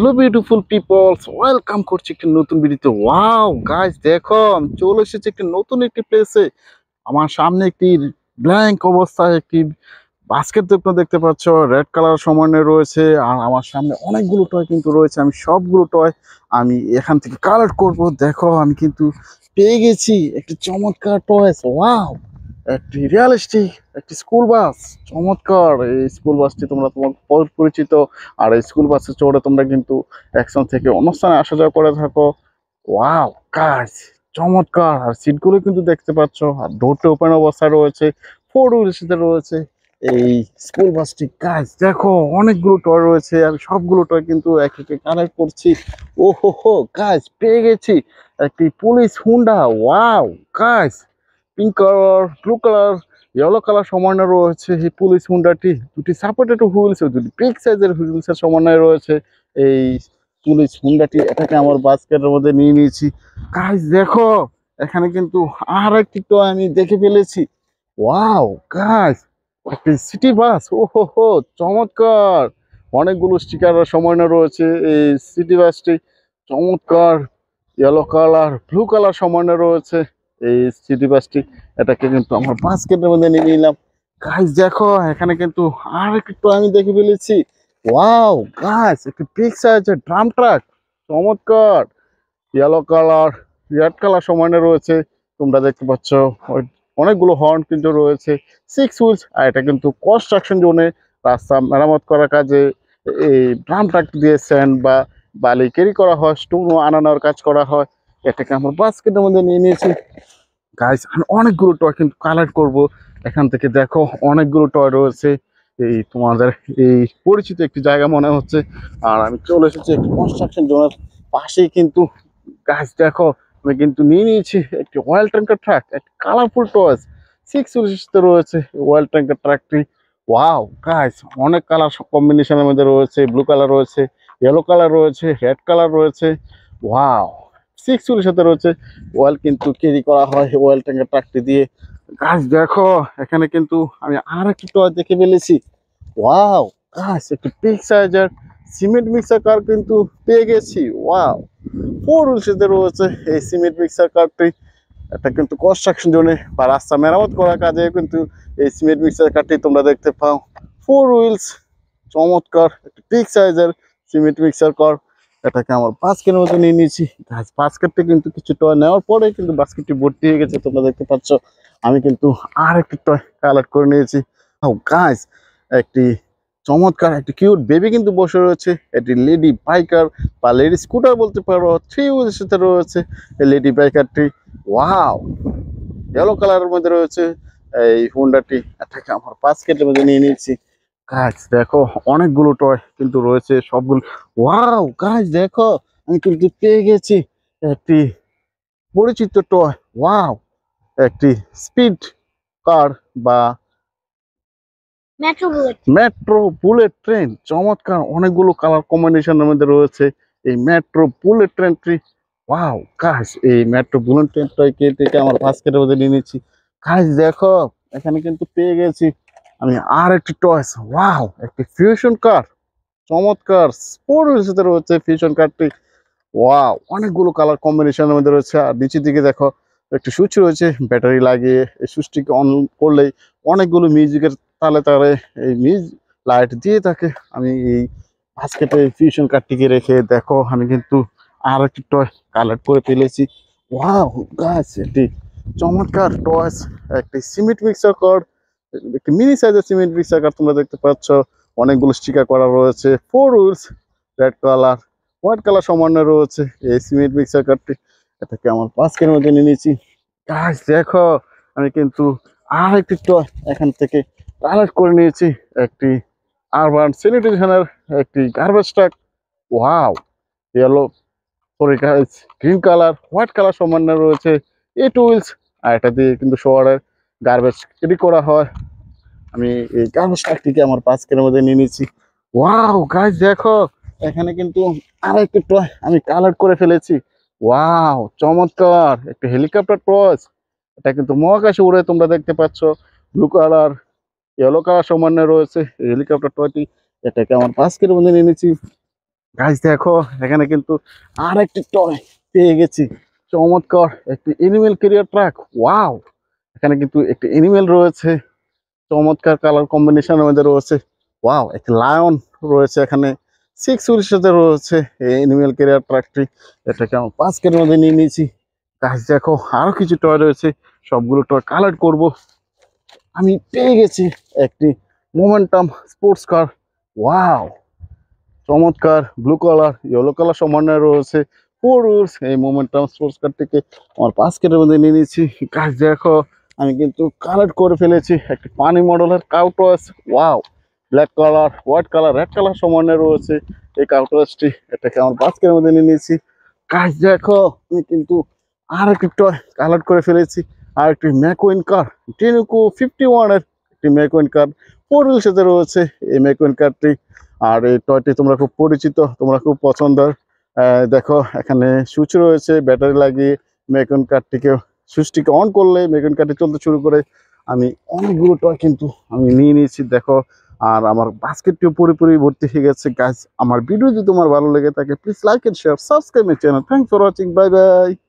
hello beautiful people's welcome করছি একটি নতুন ভিডিওতে ওয়াও গাছ দেখো চলে এসেছে একটি নতুন একটি প্লেসে আমার সামনে একটি ব্ল্যাঙ্ক অবস্থায় একটি বাস্কেট দোকান দেখতে পাচ্ছ রেড কালার সমানে রয়েছে আর আমার সামনে অনেকগুলো টয় কিন্তু রয়েছে আমি সবগুলো টয় আমি এখান থেকে কালেক্ট করব দেখো আমি কিন্তু পেয়ে গেছি একটি চমৎকার টয়েস ওয়াও একটি রিয়ালিস্টিক একটি স্কুল বাস চমৎকার এই স্কুল বাসটি তোমরা তোমার পরিচিত আর এই স্কুল বাসে চড়ে তোমরা কিন্তু একসান থেকে অনুষ্ঠানে আসা যাওয়া করে থাকো ওয়াও কাজ চমৎকার আর সিটগুলো কিন্তু দেখতে পাচ্ছ আর ডোরটা ওপেন অবস্থা রয়েছে ফোর হুইল সাথে রয়েছে এই স্কুল বাসটি কাজ দেখো অনেকগুলো টয় রয়েছে আমি সবগুলো টয় কিন্তু এক একে কানেক্ট করছি ও হো হো কাজ পেয়ে গেছি একটি পুলিশ হুন্ডা ওয়াও কাজ pink colour blue colour yellow colour সমন্বয় রয়েছে এই পুলিশ হুন্ডাটি দুটি সাপোর্টেড হুইলস দুটি পিক সাইজের হুইলসের সমন্বয় রয়েছে এই পুলিশ হুন্ডাটি এটাকে আমার বাস্কেটের মধ্যে নিয়ে নিয়েছি কাজ দেখো এখানে কিন্তু আর একটি তো আমি দেখে ফেলেছি ওয়াও কাজ একটি সিটি বাস ও হো হো চমৎকার অনেকগুলো স্টিকার সমন্বয় রয়েছে এই সিটি বাসটি চমৎকার ইয়েলো কালার ব্লু কালার সমন্বয় রয়েছে এই সিটি বাসটি এটাকে কিন্তু আমার বাস্কেটের মধ্যে নিয়ে নিলাম গাছ দেখো এখানে কিন্তু আর একটু আমি দেখে ফেলেছি ওয়াও গাছ একটু পিক্সা আছে ড্রাম ট্রাক চমৎকার ইয়েলো কালার রেড কালার সমানে রয়েছে তোমরা দেখতে পাচ্ছ অনেকগুলো হর্ন কিন্তু রয়েছে সিক্স হুইলস আর এটা কিন্তু কনস্ট্রাকশন জোনে রাস্তা মেরামত করার কাজে এই ড্রাম ট্রাক দিয়ে স্যান্ড বা বালি ক্যারি করা হয় স্টোনও আনানোর কাজ করা হয় এটাকে আমরা বাস্কেটের মধ্যে নিয়ে নিয়েছি গাছ আমি অনেকগুলো টয় কিন্তু কালেক্ট করব এখান থেকে দেখো অনেকগুলো টয় রয়েছে এই তোমাদের এই পরিচিত একটি জায়গা মনে হচ্ছে আর আমি চলে এসেছি একটি কনস্ট্রাকশন জোনের পাশেই কিন্তু গাছ দেখো আমি কিন্তু নিয়ে নিয়েছি একটি অয়েল ট্যাঙ্কার ট্রাক একটি কালারফুল টয়েস সিক্স চল্লিশতে রয়েছে অয়েল ট্যাঙ্কার ট্রাকটি ওয়াও গাছ অনেক কালার কম্বিনেশনের মধ্যে রয়েছে ব্লু কালার রয়েছে ইয়েলো কালার রয়েছে রেড কালার রয়েছে ওয়াও সিক্স চুলের সাথে রয়েছে ওয়েল কিন্তু ক্যারি করা হয় ওয়েল ট্যাঙ্কের ট্রাকটি দিয়ে গাছ দেখো এখানে কিন্তু আমি আর একটু টয় দেখে ফেলেছি ওয়াও গাছ একটু পিক্সাইজার সিমেন্ট মিক্সার কার কিন্তু পেয়ে গেছি ওয়াও ফোর সাথে রয়েছে এই সিমেন্ট মিক্সার কারটি এটা কিন্তু কনস্ট্রাকশন জোনে বা রাস্তা মেরামত করার কাজে কিন্তু এই সিমেন্ট মিক্সার কারটি তোমরা দেখতে পাও ফোর হুইলস চমৎকার একটি পিক্সাইজার সিমেন্ট মিক্সার কার এটাকে আমার বাস্কের মতো নিয়ে নিয়েছি বাস্কেটটা কিন্তু কিছু টয় নেওয়ার পরে কিন্তু বাস্কেটটি ভর্তি হয়ে গেছে তোমরা দেখতে পাচ্ছ আমি কিন্তু আর একটি টয় কালেক্ট করে নিয়েছি গাছ oh, একটি চমৎকার একটি কিউট বেবি কিন্তু বসে রয়েছে এটি লেডি বাইকার বা লেডি স্কুটার বলতে পারো থ্রি উইলের সাথে রয়েছে এই লেডি বাইকারটি ওয়াও ইয়েলো কালারের মধ্যে রয়েছে এই হুন্ডাটি এটাকে আমার বাস্কেটের মধ্যে নিয়ে নিয়েছি গাছ দেখো অনেকগুলো টয় কিন্তু রয়েছে সবগুলো ওয়াও গাছ দেখো আমি কিন্তু পেয়ে গেছি একটি পরিচিত টয় ওয়াও একটি স্পিড কার বা মেট্রো বুলেট ট্রেন চমৎকার অনেকগুলো কালার কম্বিনেশনের মধ্যে রয়েছে এই মেট্রো বুলেট ট্রেনটি ওয়াও কাজ এই মেট্রো বুলেট কেটে আমার বাস্কেটের মধ্যে নিয়ে নিচ্ছি কাজ দেখো এখানে কিন্তু পেয়ে গেছি আমি আর একটি টয়েস ওয়াও একটি ফিউশন কার চমৎকার স্পোর্ট রয়েছে ফিউশন কারটি ওয়াও অনেকগুলো কালার কম্বিনেশনের মধ্যে রয়েছে আর নিচের দিকে দেখো একটি সুইচ রয়েছে ব্যাটারি লাগিয়ে এই সুইচটিকে অন করলেই অনেকগুলো মিউজিকের তালে তালে এই মিউজ লাইট দিয়ে তাকে আমি এই এই ফিউশন কার্ডটিকে রেখে দেখো আমি কিন্তু আর একটি টয়েস কালেক্ট করে ফেলেছি ওয়াও গাছ এটি চমৎকার টয়স একটি সিমেন্ট মিক্সার কর্ড মিনি সাইজের সিমেন্ট রিক্সাকার তোমরা দেখতে পাচ্ছ অনেকগুলো স্টিকার করা রয়েছে four wheels red colour white colour সমান্য রয়েছে এই সিমেন্ট মিক্সার কারটি এটাকে আমার পাঁচকের মধ্যে নিয়ে নিয়েছি গাছ দেখো আমি কিন্তু আর একটি টয় এখান থেকে কালেক্ট করে নিয়েছি একটি আরবান স্যানিটেশনের একটি garbage truck wow yellow sorry গাছ গ্রিন কালার হোয়াইট কালার সমান্য রয়েছে এ টু হুইলস আর এটা দিয়ে কিন্তু শহরের গার্বেজ ক্যারি করা হয় আমি এই গার্বেজ ট্রাকটিকে আমার পাঁচ কেনের মধ্যে নিয়ে নিয়েছি ওয়াও গাছ দেখো এখানে কিন্তু আরো একটি টয় আমি কালার করে ফেলেছি ওয়াও চমৎকার একটা হেলিকপ্টার টর্চ এটা কিন্তু মহাকাশে উড়ে তোমরা দেখতে পাচ্ছ ব্লু কালার ইয়েলো কালার সমান্য রয়েছে হেলিকপ্টার টয়টি এটাকে আমার পাঁচ কেনের মধ্যে নিয়ে নিয়েছি গাছ দেখো এখানে কিন্তু আর একটি টয় পেয়ে গেছি চমৎকার একটি এনিমেল কেরিয়ার ট্রাক ওয়াও এখানে কিন্তু একটা এনিমেল রয়েছে চমৎকার কালার কম্বিনেশনের মধ্যে রয়েছে ওয়াও একটি লায়ন রয়েছে এখানে সিক্স উইল সাথে রয়েছে এই এনিমেল কেরিয়ার ট্রাকটি এটাকে আমার পাঁচ কেটের মধ্যে নিয়ে নিয়েছি গাছ দেখো আরও কিছু টয় রয়েছে সবগুলো টয় কালেক্ট করব আমি পেয়ে গেছি একটি মোমেন্টাম স্পোর্টস কার ওয়াও চমৎকার ব্লু কালার ইয়েলো কালার সমন্বয় রয়েছে ফোর উইলস এই মোমেন্টাম স্পোর্টস কারটিকে আমার পাঁচ কেটের মধ্যে নিয়ে নিয়েছি গাছ দেখো আমি কিন্তু কালার করে ফেলেছি একটি পানি মডেলের কাউটস wow black colour white colour red colour সমন্বয় রয়েছে এই কাউটসটি এটাকে আমার বাস্কের মধ্যে নিয়ে নিয়েছি কাজ দেখো আমি কিন্তু আর একটি টয় কালার করে ফেলেছি আর একটি ম্যাকোইন কার টেনুকো ফিফটি ওয়ানের একটি ম্যাকোইন কার ফোর হুইল সাথে রয়েছে এই ম্যাকোইন কারটি আর এই টয়টি তোমরা খুব পরিচিত তোমরা খুব পছন্দের দেখো এখানে সুইচ রয়েছে ব্যাটারি লাগিয়ে ম্যাকোইন কারটিকে সুইচটিকে অন করলে মেকান কাঠে চলতে শুরু করে আমি অনেকগুলো টয় কিন্তু আমি নিয়ে নিয়েছি দেখো আর আমার বাস্কেটটিও পুরোপুরি ভর্তি হয়ে গেছে গাছ আমার ভিডিও যদি তোমার ভালো লেগে থাকে please like and share subscribe my channel thank for watching bye by